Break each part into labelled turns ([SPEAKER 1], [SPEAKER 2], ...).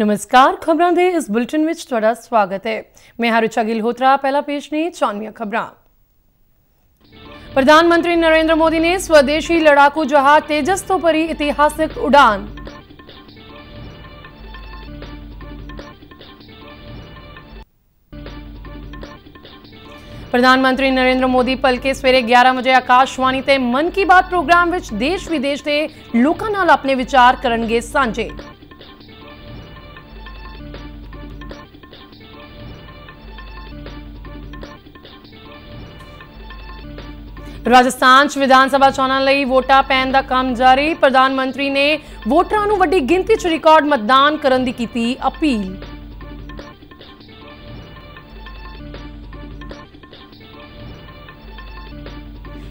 [SPEAKER 1] ਨਮਸਕਾਰ ਖਬਰਾਂ ਦੇ ਇਸ ਬੁਲਟਨ ਵਿੱਚ ਤੁਹਾਡਾ ਸਵਾਗਤ ਹੈ ਮੈਂ ਹਰੁਚਾ ਹੋਤਰਾ ਪਹਿਲਾ ਪੇਸ਼ ਨੇ ਚੌਨਵੀਆਂ ਖਬਰਾਂ ਪ੍ਰਧਾਨ ਮੰਤਰੀ ਨਰਿੰਦਰ ਮੋਦੀ ਨੇ ਸਵਦੇਸ਼ੀ ਲੜਾਕੂ ਜਹਾਜ਼ ਤੇਜਸ ਤੋਂ ਭਰੀ ਇਤਿਹਾਸਕ ਉਡਾਨ ਪ੍ਰਧਾਨ ਮੰਤਰੀ ਨਰਿੰਦਰ ਮੋਦੀ ਪਲਕੇ ਸਵੇਰੇ 11 ਵਜੇ ਆਕਾਸ਼ਵਾਣੀ ਤੇ ਮਨ ਕੀ ਬਾਤ ਪ੍ਰੋਗਰਾਮ ਵਿੱਚ ਦੇਸ਼ ਵਿਦੇਸ਼ ਦੇ ਲੋਕਾਂ ਨਾਲ ਆਪਣੇ ਵਿਚਾਰ ਕਰਨਗੇ ਸਾਂਝੇ ਰਾਜਸਥਾਨ 'ਚ ਵਿਧਾਨ ਸਭਾ ਚੋਣਾਂ ਲਈ ਵੋਟਾਂ ਪੈਣ ਦਾ ਕੰਮ ਜਾਰੀ ਪ੍ਰਧਾਨ ਮੰਤਰੀ ਨੇ ਵੋਟਰਾਂ ਨੂੰ ਵੱਡੀ ਗਿਣਤੀ 'ਚ ਰਿਕਾਰਡ ਮਤਦਾਨ ਕਰਨ ਦੀ ਕੀਤੀ ਅਪੀਲ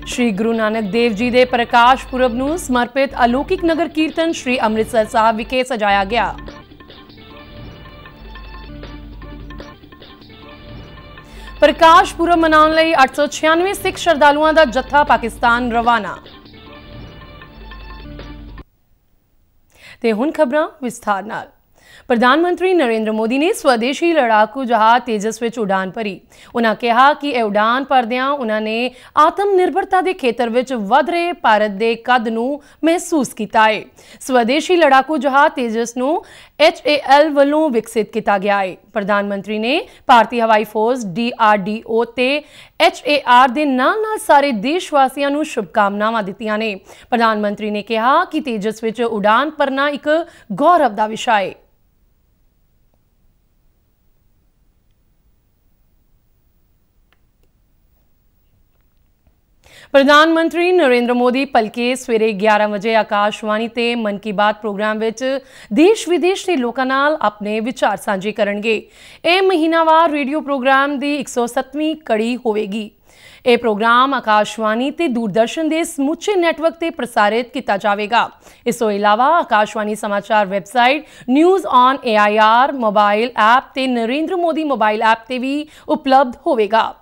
[SPEAKER 1] ਸ਼੍ਰੀ ਗੁਰੂ ਨਾਨਕ ਦੇਵ ਜੀ ਦੇ ਪ੍ਰਕਾਸ਼ ਪੁਰਬ ਨੂੰ ਸਮਰਪਿਤ ਅਲੌਕਿਕ ਨਗਰ ਕੀਰਤਨ ਸ਼੍ਰੀ ਅੰਮ੍ਰਿਤਸਰ ਸਾਹਿਬ ਵਿਖੇ ਸਜਾਇਆ ਗਿਆ ਪ੍ਰਕਾਸ਼ ਪੁਰਬ ਮਨਾਉਣ ਲਈ 896 ਸਿੱਖ ਸ਼ਰਧਾਲੂਆਂ ਦਾ ਜੱਥਾ ਪਾਕਿਸਤਾਨ ਰਵਾਨਾ ਤੇ ਹੁਣ ਖਬਰਾਂ ਵਿਸਥਾਰ ਨਾਲ ਪ੍ਰਧਾਨ ਮੰਤਰੀ ਨਰਿੰਦਰ ਮੋਦੀ ਨੇ ਸਵਦੇਸ਼ੀ ਲੜਾਕੂ ਜਹਾਜ਼ ਤੇਜਸ ਵਿੱਚ ਉਡਾਨ ਭਰੀ ਉਹਨਾਂ ਕਿਹਾ ਕਿ ਇਹ ਉਡਾਨ ਪਰਦਿਆਂ ਉਹਨਾਂ ਨੇ ਆਤਮ ਨਿਰਭਰਤਾ ਦੇ ਖੇਤਰ ਵਿੱਚ ਵਧ ਰਹੇ ਭਾਰਤ ਦੇ ਕਦ ਨੂੰ ਮਹਿਸੂਸ ਕੀਤਾ ਹੈ ਸਵਦੇਸ਼ੀ ਲੜਾਕੂ ਜਹਾਜ਼ ਤੇਜਸ ਨੂੰ HAL ਵੱਲੋਂ ਵਿਕਸਿਤ ਕੀਤਾ ਗਿਆ ਹੈ ਪ੍ਰਧਾਨ ਮੰਤਰੀ ਨੇ ਭਾਰਤੀ ਹਵਾਈ ਫੌਜ DRDO ਤੇ HAR ਦੇ ਨਾਲ-ਨਾਲ ਸਾਰੇ ਦੇਸ਼ ਵਾਸੀਆਂ ਨੂੰ ਸ਼ੁਭਕਾਮਨਾਵਾਂ ਦਿੱਤੀਆਂ ਨੇ ਪ੍ਰਧਾਨ ਮੰਤਰੀ ਨੇ ਕਿਹਾ ਕਿ ਤੇਜਸ ਵਿੱਚ ਉਡਾਨ ਭਰਨਾ ਇੱਕ ਗੌਰਵ ਦਾ ਵਿਸ਼ਾ ਹੈ ਪ੍ਰਧਾਨ ਮੰਤਰੀ ਨਰਿੰਦਰ ਮੋਦੀ ਪਲਕੇ ਸਵੇਰੇ 11 ਵਜੇ ਆਕਾਸ਼ਵਾਣੀ ਤੇ ਮਨ ਕੀ ਬਾਤ ਪ੍ਰੋਗਰਾਮ ਵਿੱਚ ਦੇਸ਼ ਵਿਦੇਸ਼ ਦੇ ਲੋਕਾਂ ਨਾਲ ਆਪਣੇ ਵਿਚਾਰ ਸਾਂਝੇ ਕਰਨਗੇ ਇਹ ਮਹੀਨਾਵਾਰ ਰੇਡੀਓ ਪ੍ਰੋਗਰਾਮ ਦੀ 107ਵੀਂ ਕੜੀ ਹੋਵੇਗੀ ਇਹ ਪ੍ਰੋਗਰਾਮ ਆਕਾਸ਼ਵਾਣੀ ਤੇ ਦੂਰਦਰਸ਼ਨ ਦੇ ਸਮੁੱਚੇ ਨੈਟਵਰਕ ਤੇ ਪ੍ਰਸਾਰਿਤ ਕੀਤਾ ਜਾਵੇਗਾ ਇਸ ਤੋਂ ਇਲਾਵਾ ਆਕਾਸ਼ਵਾਣੀ ਸਮਾਚਾਰ website news on AIR mobile app ਤੇ ਨਰਿੰਦਰ ਮੋਦੀ ਮੋਬਾਈਲ ਐਪ ਤੇ ਵੀ ਉਪਲਬਧ ਹੋਵੇਗਾ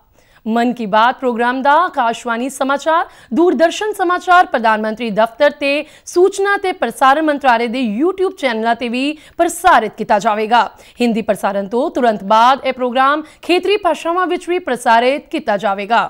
[SPEAKER 1] ਮਨ ਕੀ ਬਾਤ ਪ੍ਰੋਗਰਾਮ ਦਾ ਆਕਾਸ਼ਵਾਣੀ ਸਮਾਚਾਰ ਦੂਰਦਰਸ਼ਨ ਸਮਾਚਾਰ ਪ੍ਰਧਾਨ ਮੰਤਰੀ ਦਫ਼ਤਰ ਤੇ ਸੂਚਨਾ ਤੇ ਪ੍ਰਸਾਰਣ ਮੰਤਰਾਲੇ ਦੇ YouTube ਚੈਨਲਾਂ ਤੇ ਵੀ ਪ੍ਰਸਾਰਿਤ ਕੀਤਾ ਜਾਵੇਗਾ ਹਿੰਦੀ ਪ੍ਰਸਾਰਣ ਤੋਂ ਤੁਰੰਤ ਬਾਅਦ ਇਹ ਪ੍ਰੋਗਰਾਮ ਖੇਤਰੀ ਭਾਸ਼ਾਵਾਂ ਵਿੱਚ ਵੀ ਪ੍ਰਸਾਰਿਤ ਕੀਤਾ ਜਾਵੇਗਾ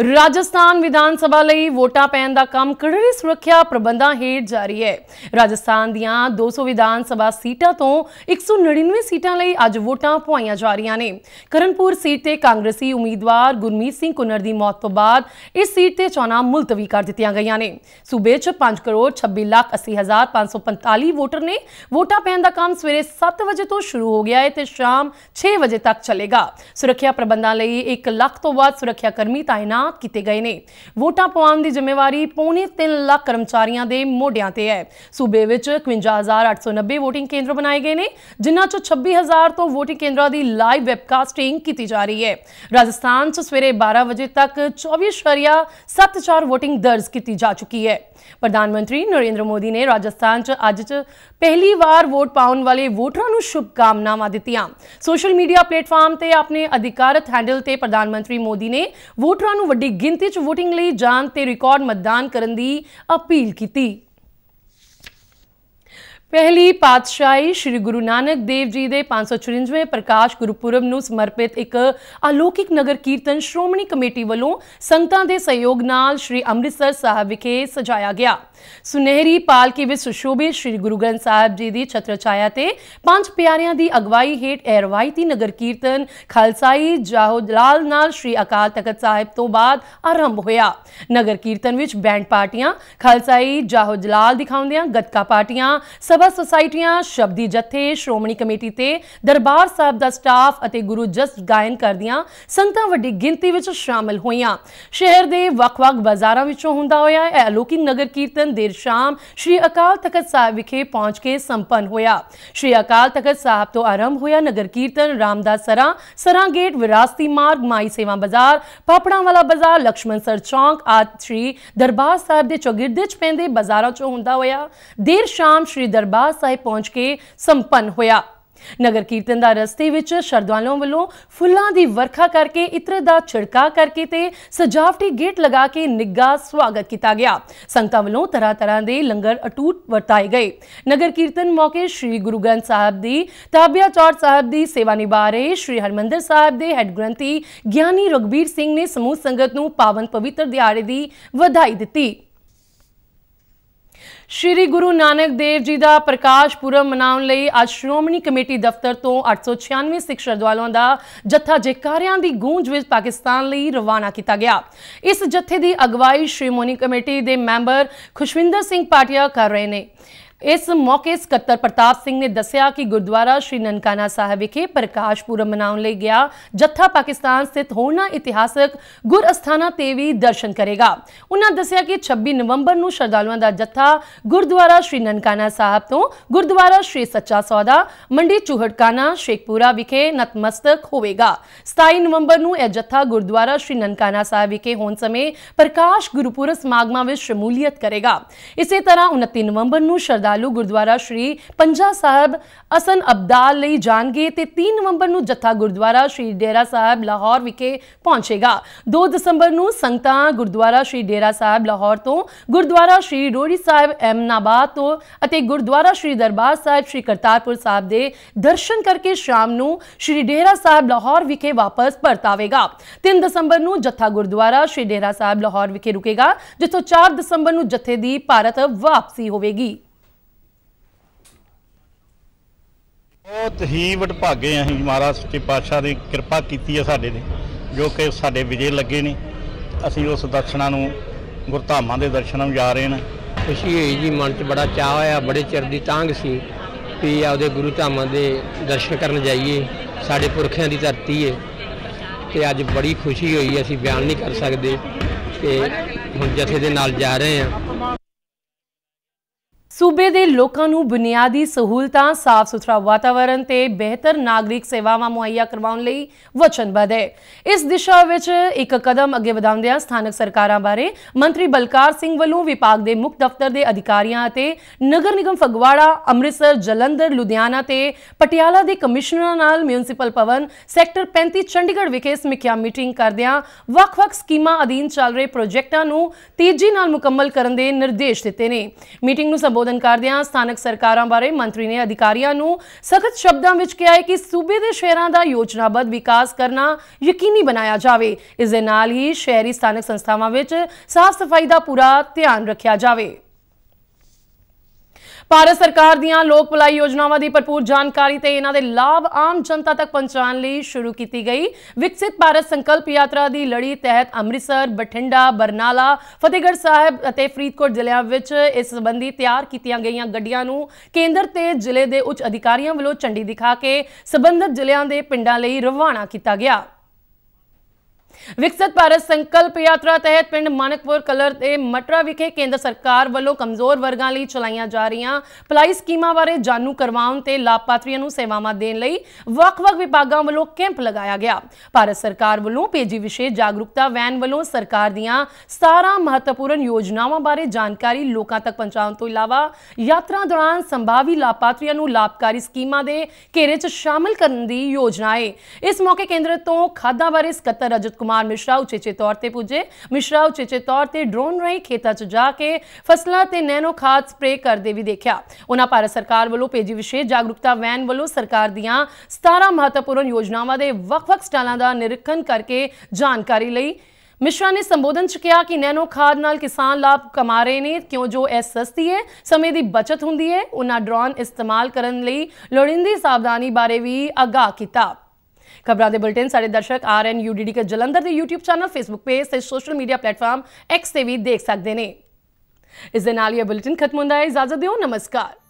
[SPEAKER 1] ਰਾਜਸਥਾਨ ਵਿਧਾਨ ਸਭਾ ਲਈ ਵੋਟਾਂ ਪੈਣ ਦਾ ਕੰਮ ਕੜੀ ਸੁਰੱਖਿਆ ਪ੍ਰਬੰਧਾਂ ਹੇਠ ਜਾਰੀ ਹੈ ਰਾਜਸਥਾਨ ਦੀਆਂ 200 ਵਿਧਾਨ ਸਭਾ ਸੀਟਾਂ ਤੋਂ 199 ਸੀਟਾਂ ਲਈ ਅੱਜ ਵੋਟਾਂ ਪੁਆਈਆਂ ਜਾ ਰਹੀਆਂ ਨੇ ਕਰਨਪੁਰ ਸੀਟ ਤੇ ਕਾਂਗਰਸੀ ਉਮੀਦਵਾਰ ਗੁਰਮੀਤ ਸਿੰਘ ਕੁਨਰ ਦੀ ਮੌਤ ਤੋਂ ਬਾਅਦ ਇਸ ਸੀਟ ਤੇ ਚੋਣਾਂ ਮੁਲਤਵੀ ਕਰ ਦਿੱਤੀਆਂ ਗਈਆਂ ਨੇ ਸੂਬੇ 'ਚ 5 ਕਰੋੜ 26 ਲੱਖ 80 ਹਜ਼ਾਰ 545 ਵੋਟਰ ਨੇ ਵੋਟਾਂ ਪੈਣ ਦਾ ਕੰਮ ਸਵੇਰੇ 7 ਵਜੇ ਤੋਂ ਸ਼ੁਰੂ ਹੋ ਗਿਆ ਹੈ ਤੇ ਸ਼ਾਮ 6 ਵਜੇ ਤੱਕ ਚੱਲੇਗਾ ਸੁਰੱਖਿਆ ਪ੍ਰਬੰਧਾਂ ਲਈ 1 ਲੱਖ ਤੋਂ ਵੱਧ ਸੁਰੱਖਿਆ ਕਰਮੀ ਤਾਇਨਾਤ ਤਾਇਨਾਤ ਕੀਤੇ ਗਏ ਨੇ ਵੋਟਾਂ ਪਵਾਉਣ ਦੀ ਜ਼ਿੰਮੇਵਾਰੀ ਪੌਣੇ 3 ਲੱਖ ਕਰਮਚਾਰੀਆਂ ਦੇ ਮੋਢਿਆਂ ਤੇ ਹੈ ਸੂਬੇ ਵਿੱਚ 51890 ਵੋਟਿੰਗ ਕੇਂਦਰ ਬਣਾਏ ਗਏ ਨੇ ਜਿਨ੍ਹਾਂ ਚੋਂ 26000 ਤੋਂ ਵੋਟਿੰਗ ਕੇਂਦਰਾਂ ਦੀ ਲਾਈਵ ਵੈਬਕਾਸਟਿੰਗ ਕੀਤੀ ਜਾ ਰਹੀ ਹੈ ਰਾਜਸਥਾਨ 'ਚ ਸਵੇਰੇ 12 ਵਜੇ ਤੱਕ 24.74 ਵੋਟਿੰਗ ਦਰਜ ਕੀਤੀ ਜਾ ਚੁੱਕੀ ਹੈ ਪ੍ਰਧਾਨ ਮੰਤਰੀ ਨਰਿੰਦਰ ਮੋਦੀ ਨੇ ਰਾਜਸਥਾਨ 'ਚ ਅੱਜ 'ਚ ਪਹਿਲੀ ਵਾਰ ਵੋਟ ਪਾਉਣ ਵਾਲੇ ਵੋਟਰਾਂ ਨੂੰ ਸ਼ੁਭਕਾਮਨਾਵਾਂ ਦਿੱਤੀਆਂ ਸੋਸ਼ਲ ਮੀਡੀਆ ਪਲੇਟਫਾਰਮ ਤੇ ਆਪਣੇ ਅਧਿਕਾਰਤ ਹੈਂਡਲ ਤੇ ਪ੍ਰਧਾਨ ਮੰਤਰੀ ਮੋਦੀ ਨੇ ਵੋਟਰਾਂ ਨੂੰ ਵੱਡੀ ਗਿਣਤੀ 'ਚ VOTING ਲਈ ਜਾਣ ਤੇ ਰਿਕਾਰਡ ਮਤਦਾਨ ਕਰਨ ਦੀ ਅਪੀਲ ਕੀਤੀ ਪਹਿਲੀ ਪਾਤਸ਼ਾਹੀ ਸ੍ਰੀ ਗੁਰੂ ਨਾਨਕ ਦੇਵ ਜੀ ਦੇ 554ਵੇਂ ਪ੍ਰਕਾਸ਼ ਗੁਰਪੁਰਬ ਨੂੰ ਸਮਰਪਿਤ ਇੱਕ ਅਲੌਕਿਕ ਨਗਰ ਕੀਰਤਨ ਸ਼੍ਰੋਮਣੀ ਕਮੇਟੀ ਵੱਲੋਂ ਸੰਗਤਾਂ ਦੇ ਸਹਿਯੋਗ ਨਾਲ ਸ੍ਰੀ ਅੰਮ੍ਰਿਤਸਰ ਸਾਹਿਬ ਵਿਖੇ ਸਜਾਇਆ ਗਿਆ ਸੁਨਹਿਰੀ ਪਾਲਕੀ ਵਿੱਚ ਸੁਸ਼ੋਭਿਤ ਸ੍ਰੀ ਗੁਰੂ ਗ੍ਰੰਥ ਸਾਹਿਬ ਜੀ ਦੀ ਛਤਰ ਛਾਇਆ ਤੇ ਪੰਜ ਪਿਆਰਿਆਂ ਦੀ ਅਗਵਾਈ ਹੇਠ ਐਰਵਾਈਤੀ ਨਗਰ ਕੀਰਤਨ ਖਾਲਸਾਈ ਜਲਾਲ ਨਾਲ ਸ੍ਰੀ ਅਕਾਲ ਤਖਤ ਸਾਹਿਬ ਤੋਂ ਬਾਅਦ ਆਰੰਭ ਹੋਇਆ ਨਗਰ ਕੀਰਤਨ ਵਿੱਚ ਬੈਂਡ ਪਾਰਟੀਆਂ ਖਾਲਸਾਈ ਦਿਖਾਉਂਦੇ ਦਿਖਾਉਂਦਿਆਂ ਗੱਤਕਾ ਪਾਰਟੀਆਂ ਸਭ ਸਭਾ ਸੁਸਾਇਟੀਆਂ ਸ਼ਬਦੀ ਜਥੇ ਸ਼੍ਰੋਮਣੀ ਕਮੇਟੀ ਤੇ ਦਰਬਾਰ ਸਾਹਿਬ ਦਾ ਸਟਾਫ ਅਤੇ ਗੁਰੂ ਜਸ ਗਾਇਨ ਕਰਦੀਆਂ ਸੰਤਾਂ ਵੱਡੀ ਗਿਣਤੀ ਵਿੱਚ ਸ਼ਾਮਲ ਹੋਈਆਂ ਸ਼ਹਿਰ ਦੇ ਵੱਖ-ਵੱਖ ਬਾਜ਼ਾਰਾਂ ਵਿੱਚੋਂ ਹੁੰਦਾ ਹੋਇਆ ਇਹ ਅਲੋਕੀ ਨਗਰ ਕੀਰਤਨ ਦੇਰ ਸ਼ਾਮ ਸ਼੍ਰੀ ਅਕਾਲ ਤਖਤ ਸਾਹਿਬ ਵਿਖੇ ਪਹੁੰਚ ਕੇ ਸੰਪੰਨ ਹੋਇਆ ਸ਼੍ਰੀ ਅਕਾਲ ਤਖਤ ਸਾਹਿਬ ਤੋਂ ਆਰੰਭ ਹੋਇਆ ਨਗਰ ਕੀਰਤਨ ਰਾਮਦਾਸ ਸਰਾ ਸਰਾ ਗੇਟ ਵਿਰਾਸਤੀ ਮਾਰਗ ਮਾਈ ਸੇਵਾ ਬਾਜ਼ਾਰ ਪਾਪੜਾਂ ਵਾਲਾ ਬਾਜ਼ਾਰ ਲక్ష్మణ ਸਰ ਚੌਂਕ ਆਦਿ ਸ਼੍ਰੀ ਦਰਬਾਰ ਸਾਹਿਬ ਦੇ ਚੌਗਿਰਦੇ ਚ ਪੈਂਦੇ ਬਾਜ਼ਾਰਾਂ ਚੋਂ ਹੁੰਦਾ ਹੋਇਆ ਦੇਰ ਸ਼ਾਮ ਸ਼੍ਰੀ ਦਰ ਦਰਬਾਰ ਸਾਹਿਬ ਪਹੁੰਚ ਕੇ ਸੰਪੰਨ ਹੋਇਆ ਨਗਰ ਕੀਰਤਨ ਦਾ ਰਸਤੇ ਵਿੱਚ ਸ਼ਰਧਾਲੂਆਂ ਵੱਲੋਂ ਫੁੱਲਾਂ ਦੀ ਵਰਖਾ ਕਰਕੇ ਇਤਰ ਦਾ ਛਿੜਕਾ ਕਰਕੇ ਤੇ ਸਜਾਵਟੀ ਗੇਟ ਲਗਾ ਕੇ ਨਿੱਗਾ ਸਵਾਗਤ ਕੀਤਾ ਗਿਆ ਸੰਗਤਾਂ ਵੱਲੋਂ ਤਰ੍ਹਾਂ ਤਰ੍ਹਾਂ ਦੇ ਲੰਗਰ ਅਟੂਟ ਵਰਤਾਏ ਗਏ ਨਗਰ ਕੀਰਤਨ ਮੌਕੇ ਸ੍ਰੀ ਗੁਰੂ ਗ੍ਰੰਥ ਸਾਹਿਬ ਦੀ ਤਾਬਿਆ ਚੌੜ ਸਾਹਿਬ ਦੀ ਸੇਵਾ ਨਿਭਾ ਰਹੇ ਸ੍ਰੀ ਹਰਮੰਦਰ ਸਾਹਿਬ ਦੇ ਹੈੱਡ ਗ੍ਰੰਥੀ ਗਿਆਨੀ ਰਗਵੀਰ ਸਿੰਘ ਨੇ ਸਮੂਹ ਸੰਗਤ ਨੂੰ ਪਾਵਨ ਪਵਿੱਤਰ ਦਿਹਾੜੇ ਦੀ ਵਧਾਈ ਦਿੱਤੀ ਸ਼੍ਰੀ ਗੁਰੂ ਨਾਨਕ ਦੇਵ ਜੀ ਦਾ ਪ੍ਰਕਾਸ਼ ਪੁਰਬ ਮਨਾਉਣ ਲਈ ਅੱਜ ਸ਼੍ਰੋਮਣੀ ਕਮੇਟੀ ਦਫ਼ਤਰ ਤੋਂ 896 ਸਿੱਖ ਸ਼ਰਧਾਲੂਆਂ ਦਾ ਜੱਥਾ ਜੈਕਾਰਿਆਂ ਦੀ ਗੂੰਜ ਵਿੱਚ ਪਾਕਿਸਤਾਨ ਲਈ ਰਵਾਨਾ ਕੀਤਾ ਗਿਆ ਇਸ ਜੱਥੇ ਦੀ ਅਗਵਾਈ ਸ਼੍ਰੋਮਣੀ ਕਮੇਟੀ ਦੇ ਮੈਂਬਰ ਖੁਸ਼ਵਿੰਦਰ ਸਿੰਘ ਪਾਟਿਆ ਕਰ ਰਹੇ ਨੇ ਇਸ ਮੌਕੇ ਸਕੱਤਰ ਪ੍ਰਤਾਪ ਸਿੰਘ ਨੇ ਦੱਸਿਆ ਕਿ ਗੁਰਦੁਆਰਾ ਸ਼੍ਰੀ ਨਨਕਾਣਾ ਸਾਹਿਬ ਵਿਖੇ ਪ੍ਰਕਾਸ਼ ਪੁਰਬ ਮਨਾਉਣ ਲਈ ਗਿਆ ਜੱਥਾ ਪਾਕਿਸਤਾਨ ਸਥਿਤ ਹੋਣਾ ਇਤਿਹਾਸਕ ਗੁਰ ਅਸਥਾਨਾ ਤੇ ਵੀ ਦਰਸ਼ਨ ਕਰੇਗਾ ਉਹਨਾਂ ਦੱਸਿਆ ਕਿ 26 ਨਵੰਬਰ ਨੂੰ ਸ਼ਰਧਾਲੂਆਂ ਦਾ ਜੱਥਾ ਗੁਰਦੁਆਰਾ ਸ਼੍ਰੀ ਨਨਕਾਣਾ ਸਾਹਿਬ ਤੋਂ ਗੁਰਦੁਆਰਾ ਸ਼੍ਰੀ ਸੱਚਾ ਸੌਦਾ ਮੰਡੀ ਚੂਹੜਕਾਣਾ ਸ਼ੇਖਪੂਰਾ ਵਿਖੇ ਨਤਮਸਤਕ ਹੋਵੇਗਾ 27 ਨਵੰਬਰ ਨੂੰ ਇਹ ਜੱਥਾ ਗੁਰਦੁਆਰਾ ਸ਼੍ਰੀ ਨਨਕਾਣਾ ਸਾਹਿਬ ਵਿਖੇ ਹੋਣ ਸਮੇਂ ਪ੍ਰਕਾਸ਼ ਗੁਰਪੁਰਬ ਸਮਾਗਮਾਂ ਵਿੱਚ ਸ਼ਮੂਲੀਅਤ ਕਰੇਗਾ ਇਸੇ ਤਰ੍ਹਾਂ 29 ਨਵੰਬਰ ਨੂੰ ਸ਼ਰਧਾ ਸ਼ਰਧਾਲੂ ਗੁਰਦੁਆਰਾ ਸ਼੍ਰੀ ਪੰਜਾ ਸਾਹਿਬ ਅਸਨ ਅਬਦਾਲ ਲਈ ਜਾਣਗੇ ਤੇ 3 ਨਵੰਬਰ ਨੂੰ ਜੱਥਾ ਗੁਰਦੁਆਰਾ ਸ਼੍ਰੀ ਡੇਰਾ ਸਾਹਿਬ ਲਾਹੌਰ ਵਿਖੇ ਪਹੁੰਚੇਗਾ 2 ਦਸੰਬਰ ਨੂੰ ਸੰਗਤਾਂ ਗੁਰਦੁਆਰਾ ਸ਼੍ਰੀ ਡੇਰਾ ਸਾਹਿਬ ਲਾਹੌਰ ਤੋਂ ਗੁਰਦੁਆਰਾ ਸ਼੍ਰੀ ਰੋੜੀ ਸਾਹਿਬ ਐਮਨਾਬਾਦ ਤੋਂ ਅਤੇ ਗੁਰਦੁਆਰਾ ਸ਼੍ਰੀ ਦਰਬਾਰ ਸਾਹਿਬ ਸ਼੍ਰੀ ਕਰਤਾਰਪੁਰ ਸਾਹਿਬ ਦੇ ਦਰਸ਼ਨ ਕਰਕੇ ਸ਼ਾਮ ਨੂੰ ਸ਼੍ਰੀ ਡੇਰਾ ਸਾਹਿਬ ਲਾਹੌਰ ਵਿਖੇ ਵਾਪਸ ਪਰਤਾਵੇਗਾ 3 ਦਸੰਬਰ ਨੂੰ ਜੱਥਾ ਗੁਰਦੁਆਰਾ ਸ਼੍ਰੀ ਡੇਰਾ ਸਾਹਿਬ ਲਾਹੌਰ ਵਿਖੇ ਰੁਕੇਗਾ ਜਿੱਥੋਂ 4 ਦਸੰਬਰ ਨੂੰ ਜੱਥੇ ਦੀ ਭਾਰਤ ਵਾਪਸੀ ਹੋਵੇਗੀ ਬਹੁਤ ਹੀ ਵਡਭਾਗੇ ਆ ਅਸੀਂ ਮਹਾਰਾਜ ਸੱਚੇ ਪਾਤਸ਼ਾਹ ਦੀ ਕਿਰਪਾ ਕੀਤੀ ਹੈ ਸਾਡੇ ਤੇ ਜੋ ਕਿ ਸਾਡੇ ਵਿਜੇ ਲੱਗੇ ਨੇ ਅਸੀਂ ਉਸ ਦਰਸ਼ਨਾਂ ਨੂੰ ਗੁਰਧਾਮਾਂ ਦੇ ਦਰਸ਼ਨਾਂ ਨੂੰ ਜਾ ਰਹੇ ਨੇ ਖੁਸ਼ੀ ਹੋਈ ਜੀ ਮਨ 'ਚ ਬੜਾ ਚਾਹ ਆਇਆ ਬੜੇ ਚਿਰ ਦੀ ਤਾਂਘ ਸੀ ਕਿ ਆਪਦੇ ਗੁਰੂ ਧਾਮਾਂ ਦੇ ਦਰਸ਼ਨ ਕਰਨ ਜਾਈਏ ਸਾਡੇ ਪੁਰਖਿਆਂ ਦੀ ਧਰਤੀ ਏ ਤੇ ਅੱਜ ਬੜੀ ਖੁਸ਼ੀ ਹੋਈ ਅਸੀਂ ਬਿਆਨ ਨਹੀਂ ਕਰ ਸਕਦੇ ਤੇ ਹੁਣ ਜਥੇ ਦੇ ਨਾਲ ਜਾ ਰਹੇ ਆ ਸੂਬੇ ਦੇ ਲੋਕਾਂ ਨੂੰ ਬੁਨਿਆਦੀ ਸਹੂਲਤਾਂ ਸਾਫ਼ ਸੁਥਰਾ ਵਾਤਾਵਰਣ ਤੇ ਬਿਹਤਰ ਨਾਗਰਿਕ ਸੇਵਾਵਾਂ ਮੁਹੱਈਆ ਕਰਵਾਉਣ ਲਈ ਵਚਨਬੱਧ ਹੈ ਇਸ ਦਿਸ਼ਾ ਵਿੱਚ ਇੱਕ ਕਦਮ ਅੱਗੇ ਵਧਾਉਂਦਿਆਂ ਸਥਾਨਕ ਸਰਕਾਰਾਂ ਬਾਰੇ ਮੰਤਰੀ ਬਲਕਾਰ ਸਿੰਘ ਵੱਲੋਂ ਵਿਭਾਗ ਦੇ ਮੁੱਖ ਦਫ਼ਤਰ ਦੇ ਅਧਿਕਾਰੀਆਂ ਅਤੇ ਨਗਰ ਨਿਗਮ ਫਗਵਾੜਾ ਅੰਮ੍ਰਿਤਸਰ ਜਲੰਧਰ ਲੁਧਿਆਣਾ ਤੇ ਪਟਿਆਲਾ ਦੇ ਕਮਿਸ਼ਨਰਾਂ ਨਾਲ ਮਿਊਨਿਸਪਲ ਪਵਨ ਸੈਕਟਰ 35 ਚੰਡੀਗੜ੍ਹ ਵਿਖੇ ਸਮੀਖਿਆ ਮੀਟਿੰਗ ਕਰਦਿਆਂ ਵੱਖ-ਵੱਖ ਸਕੀਮਾਂ ਅਧੀਨ ਚੱਲ ਰਹੇ ਪ੍ਰੋਜੈਕਟਾਂ ਨੂੰ ਤੇਜ਼ੀ ਨਾਲ ਮੁਕੰਮਲ ਕਰਨ ਦੇ ਨਿਰਦੇਸ਼ ਦਿੱਤੇ ਨੇ ਮੀਟਿੰਗ ਨੂੰ ਸੰਬੋਧਨ ਸੰਬੋਧਨ ਕਰਦਿਆਂ ਸਥਾਨਕ ਸਰਕਾਰਾਂ ਬਾਰੇ ਮੰਤਰੀ ਨੇ ਅਧਿਕਾਰੀਆਂ ਨੂੰ ਸਖਤ ਸ਼ਬਦਾਂ ਵਿੱਚ ਕਿਹਾ ਹੈ ਕਿ ਸੂਬੇ ਦੇ ਸ਼ਹਿਰਾਂ ਦਾ ਯੋਜਨਾਬੱਧ ਵਿਕਾਸ ਕਰਨਾ ਯਕੀਨੀ ਬਣਾਇਆ ਜਾਵੇ ਇਸ ਦੇ ਨਾਲ ਹੀ ਸ਼ਹਿਰੀ ਸਥਾਨਕ ਸੰਸਥਾਵਾਂ ਵਿੱਚ ਸਾਫ਼ ਸਫਾਈ ਦਾ ਪੂਰਾ ਧਿਆਨ ਰੱਖਿਆ ਜਾਵੇ ਭਾਰਤ ਸਰਕਾਰ ਦੀਆਂ ਲੋਕ ਭਲਾਈ ਯੋਜਨਾਵਾਂ ਦੀ ਭਰਪੂਰ ਜਾਣਕਾਰੀ ਤੇ ਇਹਨਾਂ ਦੇ ਲਾਭ ਆਮ ਜਨਤਾ ਤੱਕ ਪਹੁੰਚਾਉਣ ਲਈ ਸ਼ੁਰੂ ਕੀਤੀ ਗਈ ਵਿਕਸਿਤ ਭਾਰਤ ਸੰਕਲਪ ਯਾਤਰਾ ਦੀ ਲੜੀ ਤਹਿਤ ਅੰਮ੍ਰਿਤਸਰ ਬਠਿੰਡਾ ਬਰਨਾਲਾ ਫਤਿਹਗੜ੍ਹ ਸਾਹਿਬ ਅਤੇ ਫਰੀਦਕੋਟ ਜ਼ਿਲ੍ਹਿਆਂ ਵਿੱਚ ਇਸ ਸੰਬੰਧੀ ਤਿਆਰ ਕੀਤੀਆਂ ਗਈਆਂ ਗੱਡੀਆਂ ਨੂੰ ਕੇਂਦਰ ਤੇ ਜ਼ਿਲ੍ਹੇ ਦੇ ਉੱਚ ਅਧਿਕਾਰੀਆਂ ਵੱਲੋਂ ਝੰਡੀ ਦਿਖਾ ਕੇ ਸਬੰਧਤ ਜ਼ਿਲ੍ਹਿਆਂ ਦੇ ਪਿੰਡਾਂ ਲਈ ਰਵਾਨਾ ਕੀਤਾ ਗਿਆ ਵਿਕਸਿਤ ਭਾਰਤ ਸੰਕਲਪ ਯਾਤਰਾ ਤਹਿਤ ਪਿੰਡ ਮਾਨਕਪੁਰ ਕਲਰ ਤੇ ਮਟਰਾ ਵਿਖੇ ਕੇਂਦਰ ਸਰਕਾਰ ਵੱਲੋਂ ਕਮਜ਼ੋਰ ਵਰਗਾਂ ਲਈ ਚਲਾਈਆਂ ਜਾ ਰਹੀਆਂ ਪਲਾਈ ਸਕੀਮਾਂ ਬਾਰੇ ਜਾਣੂ ਕਰਵਾਉਣ ਤੇ ਲਾਭਪਾਤਰੀਆਂ ਨੂੰ ਸੇਵਾਵਾਂ ਦੇਣ ਲਈ ਵੱਖ-ਵੱਖ ਵਿਭਾਗਾਂ ਵੱਲੋਂ ਕੈਂਪ ਲਗਾਇਆ ਗਿਆ ਭਾਰਤ ਸਰਕਾਰ ਵੱਲੋਂ ਪੇਜੀ ਵਿਸ਼ੇ ਜਾਗਰੂਕਤਾ ਵੈਨ ਵੱਲੋਂ ਸਰਕਾਰ ਦੀਆਂ 17 ਮਹੱਤਵਪੂਰਨ ਯੋਜਨਾਵਾਂ ਬਾਰੇ ਜਾਣਕਾਰੀ ਲੋਕਾਂ ਤੱਕ ਪਹੁੰਚਾਉਣ ਤੋਂ ਇਲਾਵਾ ਯਾਤਰਾ ਦੌਰਾਨ ਸੰਭਾਵੀ ਲਾਭਪਾਤਰੀਆਂ ਨੂੰ ਲਾਭਕਾਰੀ ਸਕੀਮਾਂ ਦੇ ਘੇਰੇ 'ਚ ਸ਼ਾਮਲ ਕਰਨ ਦੀ ਯੋਜਨਾ ਹੈ ਇਸ ਮੌਕੇ ਕੇਂਦਰ ਤੋਂ ਖਾਦਾਂ ਬਾਰੇ ਸਕੱਤਰ ਰਜਤ ਕੁਮਾਰ ਕੁਮਾਰ ਮਿਸ਼ਰਾ ਉਚੇਚੇ ਤੌਰ ਤੇ ਪੁੱਜੇ ਮਿਸ਼ਰਾ ਉਚੇਚੇ ਤੌਰ ਤੇ ਡਰੋਨ ਰਾਹੀਂ ਖੇਤਾਂ 'ਚ ਜਾ ਕੇ ਫਸਲਾਂ ਤੇ ਨੈਨੋ ਖਾਦ ਸਪਰੇ ਕਰਦੇ ਵੀ ਦੇਖਿਆ ਉਹਨਾਂ ਭਾਰਤ ਸਰਕਾਰ ਵੱਲੋਂ ਭੇਜੀ ਵਿਸ਼ੇਸ਼ ਜਾਗਰੂਕਤਾ ਵੈਨ ਵੱਲੋਂ ਸਰਕਾਰ ਦੀਆਂ 17 ਮਹੱਤਵਪੂਰਨ ਯੋਜਨਾਵਾਂ ਦੇ ਵੱਖ-ਵੱਖ ਸਟਾਲਾਂ ਦਾ ਨਿਰੀਖਣ ਕਰਕੇ ਜਾਣਕਾਰੀ ਲਈ ਮਿਸ਼ਰਾ ਨੇ ਸੰਬੋਧਨ ਚ ਕਿਹਾ ਕਿ ਨੈਨੋ ਖਾਦ ਨਾਲ ਕਿਸਾਨ ਲਾਭ ਕਮਾ ਰਹੇ ਨੇ ਕਿਉਂ ਜੋ ਇਹ ਸਸਤੀ ਹੈ ਸਮੇਂ ਦੀ ਬਚਤ ਹੁੰਦੀ ਹੈ ਉਹਨਾਂ ਡਰੋਨ ਇਸਤੇਮਾਲ ਕਰਨ ਲਈ ਲੋੜਿੰਦੀ ਸਾਵਧਾਨੀ ਬਾਰੇ ਵੀ ਅਗਾਹ ਕੀਤਾ ਖਬਰਾਂ ਦੇ ਬੁਲੇਟਿਨ ਸਾਡੇ ਦਰਸ਼ਕ R N U D D K Jalandhar ਦੇ YouTube ਚੈਨਲ Facebook ਪੇਜ ਤੇ ਸੋਸ਼ਲ ਮੀਡੀਆ ਪਲੇਟਫਾਰਮ X ਤੇ ਵੀ ਦੇਖ ਸਕਦੇ ਨੇ ਇਸ ਦੇ ਨਾਲ ਇਹ ਬੁਲੇਟਿਨ ਖਤਮ ਹੁੰਦਾ ਹੈ ਇਜਾਜ਼ਤ ਦਿਓ ਨਮਸਕਾਰ